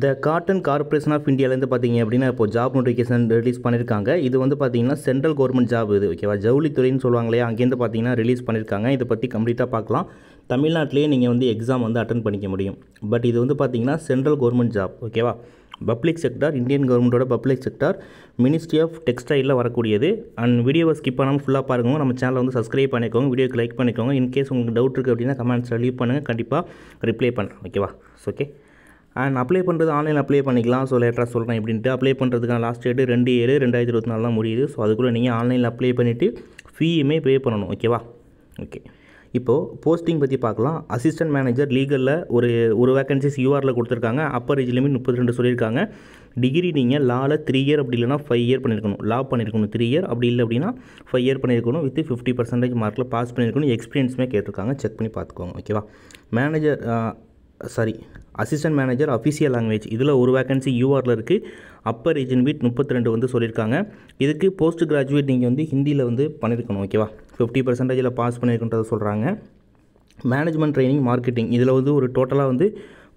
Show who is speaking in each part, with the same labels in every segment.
Speaker 1: the cotton corporation of இந்தியாவிலேருந்து பார்த்தீங்க அப்படின்னா இப்போ ஜாப் நோட்டிஃபிகேஷன் ரிலீஸ் பண்ணியிருக்காங்க இது வந்து பார்த்தீங்கன்னா சென்ட்ரல் கவர்மெண்ட் ஜாப் இது ஓகேவா ஜவுளித்துறைன்னு சொல்லுவாங்க இல்லையா அங்கேருந்து பார்த்தீங்கன்னா ரிலீஸ் பண்ணியிருக்காங்க இதை பற்றி கம்ப்ளீட்டாக பார்க்கலாம் தமிழ்நாட்டிலேயே நீங்கள் வந்து எக்ஸாம் வந்து அட்டன் பண்ணிக்க முடியும் பட் இது வந்து பார்த்தீங்கன்னா சென்ட்ரல் கவர்மெண்ட் ஜாப் ஓகேவா பப்ளிக் செக்டார் இந்தியன் கவர்மெண்ட்டோட பப்ளிக் செக்டார் மினிஸ்ட்ரி ஆஃப் டெக்ஸ்டைலில் வரக்கூடியது அண்ட் வீடியோவை ஸ்கிப் பண்ணாமல் ஃபுல்லாக பாருங்க நம்ம சேனலை வந்து சப்ஸ்கிரைப் பண்ணிக்கோங்க வீடியோக்கு லைக் பண்ணிக்கோங்க இன்கேஸ் உங்களுக்கு டவுட் இருக்குது அப்படின்னா கமெண்ட்ஸில் லீவ் பண்ணுங்கள் கண்டிப்பாக ரிப்ளை பண்ணுறேன் ஓகேவா ஓகே அண்ட் அப்ளை பண்ணுறது ஆன்லைனில் அப்ளை பண்ணிக்கலாம் ஸோ லேட்டராக சொல்கிறேன் இப்படின்ட்டு அப்ளை பண்ணுறதுக்கான லாஸ்ட் டேட்டு ரெண்டு ஏழு ரெண்டாயிரத்தி இருபத்தி நாலு தான் முடியுது ஸோ அதுக்குள்ளே நீங்கள் ஆன்லைனில் அப்ளை பண்ணிவிட்டு ஃபீயுமே பே பண்ணணும் ஓகேவா ஓகே இப்போது போஸ்டிங் பற்றி பார்க்கலாம் அசிஸ்டன்ட் மேனேஜர் லீகலில் ஒரு ஒரு வேக்கன்சிஸ் யூஆரில் கொடுத்துருக்காங்க அப்பர் ஏஜ் லிமிட் முப்பத்தி ரெண்டு சொல்லியிருக்காங்க டிகிரி நீங்கள் லாவில் த்ரீ இயர் அப்படி இல்லைனா ஃபைவ் இயர் பண்ணியிருக்கணும் லா பண்ணியிருக்கணும் த்ரீ இயர் அப்படி இல்லை அப்படின்னா ஃபைவ் இயர் பண்ணியிருக்கணும் வித் ஃபிஃப்டி பர்சன்டேஜ் மார்க்கில் பாஸ் பண்ணியிருக்கணும் எக்ஸ்பீரியன்ஸுமே கேட்டிருக்காங்க செக் பண்ணி பார்த்துக்கோங்க ஓகேவா manager sorry assistant manager official language இதில் ஒரு வேக்கன்சி யூஆரில் இருக்குது அப்பர் ரீஜன் வீட் முப்பத்தி ரெண்டு வந்து சொல்லியிருக்காங்க இதுக்கு போஸ்ட் கிராஜுவேட் நீங்கள் வந்து ஹிந்தியில் வந்து பண்ணியிருக்கணும் ஓகேவா ஃபிஃப்டி பர்சன்டேஜில் பாஸ் பண்ணியிருக்கன்றதை சொல்கிறாங்க மேனேஜ்மெண்ட் ட்ரைனிங் மார்க்கெட்டிங் இதில் வந்து ஒரு டோட்டலாக வந்து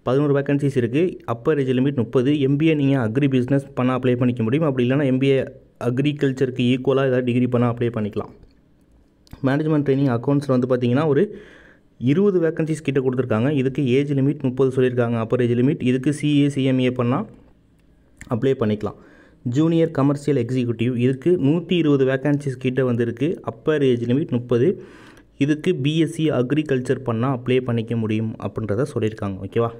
Speaker 1: பதினோரு வேக்கன்சிஸ் இருக்குது அப்பர் ஏஜ் லிமிட் முப்பது எம்பிஏ நீங்கள் அக்ரி பிஸ்னஸ் பண்ணால் அப்ளை பண்ணிக்க முடியும் அப்படி இல்லைனா எம்பிஏ அக்ரிகல்ச்சருக்கு ஈக்குவலாக ஏதாவது டிகிரி பண்ணால் அப்ளை பண்ணிக்கலாம் மேனேஜ்மெண்ட் ட்ரைனிங் அக்கௌண்ட்ஸில் வந்து பார்த்திங்கன்னா ஒரு இருபது வேக்கன்சிஸ் கிட்ட கொடுத்துருக்காங்க இதுக்கு ஏஜ் லிமிட் முப்பது சொல்லியிருக்காங்க அப்பர் ஏஜ் லிமிட் இதுக்கு சிஏ சிஎம்ஏ பண்ணால் அப்ளை பண்ணிக்கலாம் ஜூனியர் கமர்ஷியல் எக்ஸிக்யூட்டிவ் இதுக்கு நூற்றி இருபது வேக்கன்சிஸ் கிட்டே வந்திருக்கு அப்பர் ஏஜ் லிமிட் முப்பது இதுக்கு பிஎஸ்சி அக்ரிகல்ச்சர் பண்ணால் அப்ளை பண்ணிக்க முடியும் அப்படின்றத சொல்லியிருக்காங்க ஓகேவா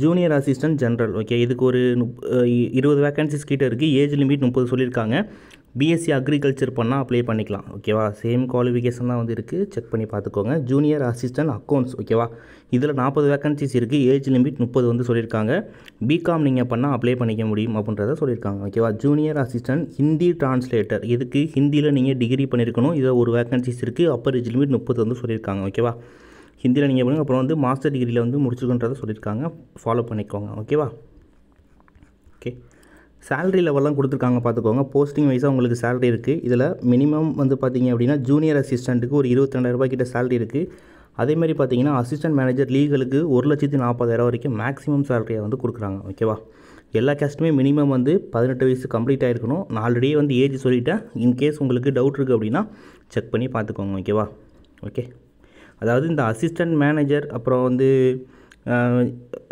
Speaker 1: ஜூனியர் அசிஸ்டன்ட் ஜென்ரல் ஓகே இதுக்கு ஒரு இருபது வேக்கன்சிஸ் கிட்டே இருக்குது ஏஜ் லிமிட் முப்பது சொல்லியிருக்காங்க பிஎஸ்சி அக்ரிகல்ச்சர் பண்ணால் அப்ளை பண்ணிக்கலாம் ஓகேவா சேம் குவாலிஃபிகேஷன் தான் வந்து இருக்குது செக் பண்ணி பார்த்துக்கோங்க ஜூனியர் அசிஸ்டன்ட் அக்கௌண்ட்ஸ் ஓகேவா இதில் நாற்பது வேக்கன்சிஸ் இருக்குது ஏஜ் லிமிட் முப்பது வந்து சொல்லியிருக்காங்க பிகாம் நீங்கள் பண்ணால் அப்ளை பண்ணிக்க முடியும் அப்படின்றத சொல்லியிருக்காங்க ஓகேவா ஜூனியர் அசிஸ்டன்ட் ஹிந்தி டிரான்ஸ்லேட்டர் இதுக்கு ஹிந்தியில் நீங்கள் டிகிரி பண்ணியிருக்கணும் இதில் ஒரு வேக்கன்சிஸ் இருக்குது அப்பர் ஏஜ் லிமிட் முப்பது வந்து சொல்லியிருக்காங்க ஓகேவா ஹிந்தியில் நீங்கள் பண்ணுங்கள் அப்புறம் வந்து மாஸ்டர் டிகிரியில் வந்து முடிச்சுக்கன்றதை சொல்லியிருக்காங்க ஃபாலோ பண்ணிக்கோங்க ஓகேவா ஓகே சேலரி லெவல்லாம் கொடுத்துருக்காங்க பார்த்துக்கோங்க போஸ்டிங் வைஸாக உங்களுக்கு சேலரி இருக்குது இதில் மினிமம் வந்து பார்த்திங்க அப்படின்னா ஜூனியர் அசிஸ்டண்ட்டுக்கு ஒரு இருபத்தி ரெண்டாயிரரூபாய் கிட்ட சேலரி இருக்குது அதேமாதிரி பார்த்தீங்கன்னா அசிஸ்டன்ட் மேனேஜர் லீகலுக்கு ஒரு லட்சத்தி நாற்பதாயிரம் வரைக்கும் மேக்ஸிமம் சேலரியை வந்து கொடுக்குறாங்க ஓகேவா எல்லா கேஸ்ட்டுமே மினிமம் வந்து பதினெட்டு வயசு கம்ப்ளீட் ஆகிருக்கணும் நான் ஆல்ரெடியே வந்து ஏஜ் சொல்லிட்டேன் இன்கேஸ் உங்களுக்கு டவுட் இருக்குது அப்படின்னா செக் பண்ணி பார்த்துக்கோங்க ஓகேவா ஓகே அதாவது இந்த அசிஸ்டன்ட் மேனேஜர் அப்புறம் வந்து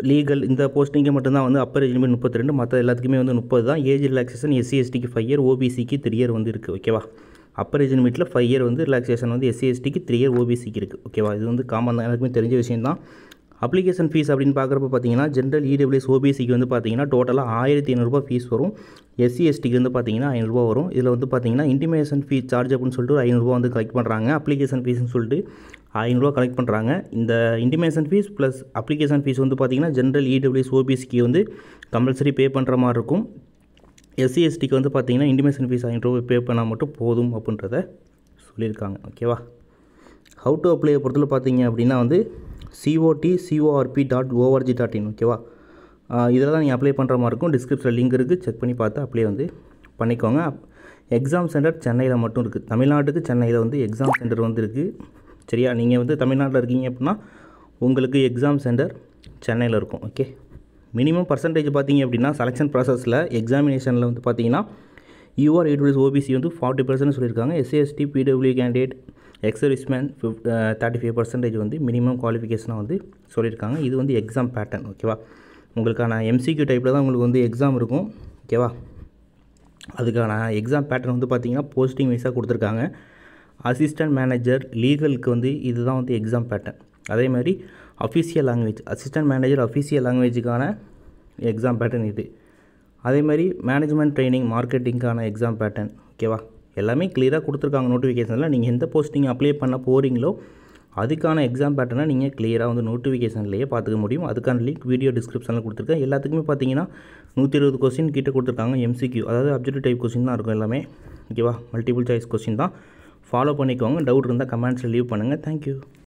Speaker 1: லீகல் இந்த போஸ்டிங்க்கு மட்டும்தான் வந்து அப்பர் எலிமெண்ட் முப்பத்தி ரெண்டு மற்ற எல்லாத்துக்குமே வந்து முப்பது தான் ஏஜ் ரிலாக்ஸேஷன் எஸ்சி எஸ்டிக்கு ஃபைவ் இயர் ஓபிசிக்கு த்ரீ இயர் வந்து இருக்குது ஓகேவா அப்பர் ஏஜ் லிமிட்டில் ஃபைவ் இயர் வந்து ரிலாக்ஸேஷன் வந்து எஸ்சி எஸ்டிக்கு த்ரீ இயர் ஓபிசிக்கு இருக்குது ஓகேவா இது வந்து காமன் தான் எனக்குமே தெரிஞ்ச விஷயம் தான் அப்ளிகேஷன் ஃபீஸ் அப்படின்னு பார்க்குறப்ப பார்த்தீங்கன்னா ஜென்ரல் இடபிள்யூஎஸ் e ஓபிசிக்கு வந்து பார்த்தீங்கன்னா டோட்டலாக ஆயிரத்தி ஐநூறுரூபா ஃபீஸ் வரும் எஸ்சி எஸ்டிக்கு வந்து பார்த்தீங்கன்னா ஐநூறுரூவா வரும் இதில் வந்து பார்த்தீங்கன்னா இன்டிமேஷன் ஃபீஸ் சார்ஜ் அப்படின்னு சொல்லிட்டு ஒரு ஐநூறுரூவா வந்து கலெக்ட் பண்ணுறாங்க அப்ளிகேஷன் ஃபீஸ்னு சொல்லிட்டு ஐநூறுரூவா கலெக்ட் பண்ணுறாங்க இந்த intimation fee plus application fee வந்து பார்த்திங்கன்னா ஜென்ரல் இடபிள்யூஎஸ் e ஓபிஎஸ்க்கு வந்து கம்பல்சரி பே பண்ணுற மாதிரி இருக்கும் எஸ்சி எஸ்டிக்கு வந்து பார்த்திங்கன்னா இன்டிமேஷன் ஃபீஸ் ஐநூறுரூவா பே பண்ணால் மட்டும் போதும் அப்படின்றத சொல்லியிருக்காங்க ஓகேவா ஹவு டு அப்ளை பொறுத்தல பார்த்தீங்க அப்படின்னா வந்து COT CORP dot ORG dot in ஓகேவா இதில் தான் நீங்கள் அப்ளை பண்ணுற மாதிரி இருக்கும் டிஸ்கிரிப்ஷனில் லிங்க் இருக்குது செக் பண்ணி பார்த்து அப்ளை வந்து பண்ணிக்கோங்க எக்ஸாம் சென்டர் சென்னையில் மட்டும் இருக்குது தமிழ்நாட்டுக்கு சென்னையில் வந்து எக்ஸாம் சென்டர் வந்து இருக்குது சரியா நீங்கள் வந்து தமிழ்நாட்டில் இருக்கீங்க அப்படின்னா உங்களுக்கு எக்ஸாம் சென்டர் சென்னையில் இருக்கும் ஓகே மினிமம் பர்சன்டேஜ் பார்த்தீங்க அப்படின்னா செலெக்ஷன் ப்ராசஸில் எக்ஸாமினேஷனில் வந்து பார்த்தீங்கன்னா யூஆர் ஏடபிள்யூஎஸ் ஓபிசி வந்து ஃபார்ட்டி பர்சன்ட் சொல்லியிருக்காங்க SC ST PW candidate ex serviceman fif thirty five percentage வந்து மினிமம் குவாலிஃபிகேஷனாக வந்து சொல்லியிருக்காங்க இது வந்து எக்ஸாம் பேட்டர்ன் ஓகேவா உங்களுக்கான எம்சிக்யூ டைப்பில் தான் உங்களுக்கு வந்து எக்ஸாம் இருக்கும் ஓகேவா அதுக்கான எக்ஸாம் பேட்டர்ன் வந்து பார்த்திங்கன்னா போஸ்டிங் வைஸாக கொடுத்துருக்காங்க அசிஸ்டன்ட் மேனேஜர் லீகலுக்கு வந்து இதுதான் வந்து எக்ஸாம் பேட்டர்ன் அதே மாதிரி official language assistant manager official லாங்குவேஜுக்கான எக்ஸாம் பேட்டர்ன் இது அதே மாதிரி மேனேஜ்மெண்ட் ட்ரைனிங் மார்க்கெட்டிங்க்கான எக்ஸாம் பேட்டர்ன் ஓகேவா எல்லாமே கிளியராக கொடுத்துருக்காங்க நோட்டிஃபிகேஷனில் நீங்கள் எந்த போஸ்டிங் அப்ளை பண்ண போகிறீங்களோ அதுக்கான எக்ஸாம் பேட்டர்னை நீங்கள் கிளியராக வந்து நோட்டிஃபிகேஷன்லேயே பார்த்துக்க முடியும் அதுக்கான லிங்க் வீடியோ டிஸ்கிரிப்ஷனில் கொடுத்துருக்கேன் எல்லாத்துக்குமே பார்த்தீங்கன்னா நூற்றி இருபது கொஸ்டின் கிட்ட கொடுத்துருக்காங்க எம்சிக்யூ அதாவது அப்ஜெக்டிவ் டைப் கொஸ்டின் தான் இருக்கும் எல்லாமே ஓகேவா மல்டிபிள் சாய்ஸ் கொஸ்டின் தான் ஃபாலோ பண்ணிக்கோங்க டவுட் இருந்தால் கமெண்ட்ஸில் லீவ் பண்ணுங்கள் தேங்க்யூ